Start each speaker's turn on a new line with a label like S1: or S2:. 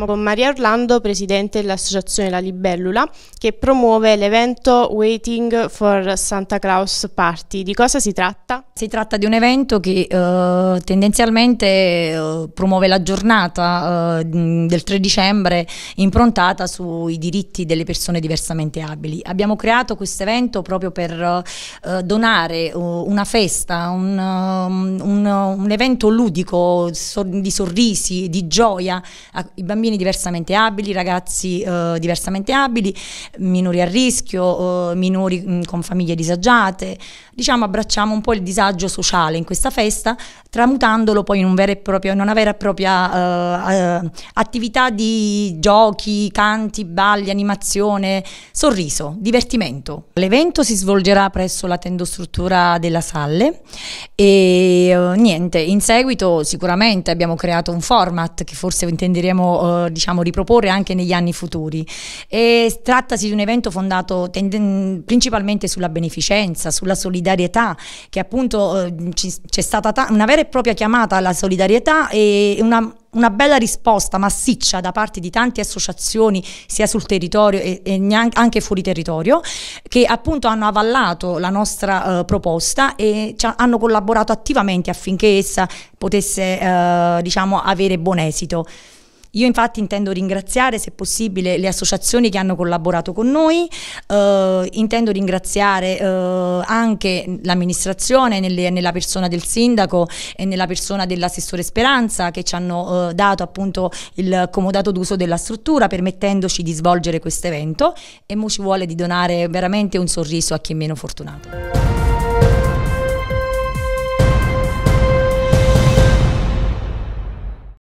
S1: siamo con Maria Orlando, presidente dell'associazione La Libellula, che promuove l'evento Waiting for Santa Claus Party. Di cosa si tratta?
S2: Si tratta di un evento che eh, tendenzialmente eh, promuove la giornata eh, del 3 dicembre improntata sui diritti delle persone diversamente abili. Abbiamo creato questo evento proprio per eh, donare eh, una festa, un, um, un, un evento ludico, so, di sorrisi, di gioia ai bambini bambini diversamente abili, ragazzi eh, diversamente abili, minori a rischio, eh, minori mh, mm, con famiglie disagiate, diciamo abbracciamo un po' il disagio sociale in questa festa, tramutandolo poi in, un proprio, in una vera e propria eh, eh, attività di giochi, canti, balli, animazione, sorriso, divertimento. L'evento si svolgerà presso la tendostruttura della Salle e eh, niente, in seguito sicuramente abbiamo creato un format che forse intenderemo eh, diciamo, riproporre anche negli anni futuri. E trattasi di un evento fondato principalmente sulla beneficenza, sulla solidarietà, che appunto eh, c'è stata una vera e propria chiamata alla solidarietà e una una bella risposta massiccia da parte di tante associazioni sia sul territorio e, e neanche, anche fuori territorio che appunto hanno avallato la nostra eh, proposta e hanno collaborato attivamente affinché essa potesse eh, diciamo avere buon esito. Io infatti intendo ringraziare, se possibile, le associazioni che hanno collaborato con noi, eh, intendo ringraziare eh, anche l'amministrazione nelle, nella persona del sindaco e nella persona dell'assessore Speranza che ci hanno eh, dato appunto il comodato d'uso della struttura permettendoci di svolgere questo evento e mo ci vuole di donare veramente un sorriso a chi è meno fortunato.